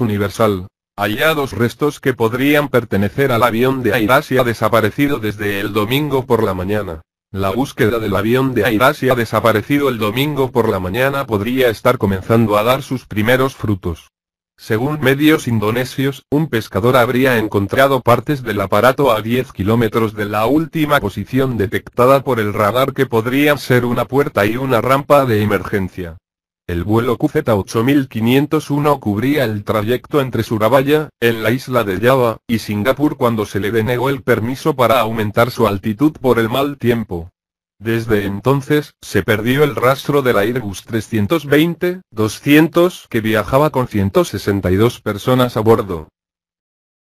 Universal. Hallados restos que podrían pertenecer al avión de Airasia desaparecido desde el domingo por la mañana. La búsqueda del avión de Airasia desaparecido el domingo por la mañana podría estar comenzando a dar sus primeros frutos. Según medios indonesios, un pescador habría encontrado partes del aparato a 10 kilómetros de la última posición detectada por el radar que podrían ser una puerta y una rampa de emergencia. El vuelo QZ8501 cubría el trayecto entre Surabaya, en la isla de Java, y Singapur cuando se le denegó el permiso para aumentar su altitud por el mal tiempo. Desde entonces, se perdió el rastro del Airbus 320-200 que viajaba con 162 personas a bordo,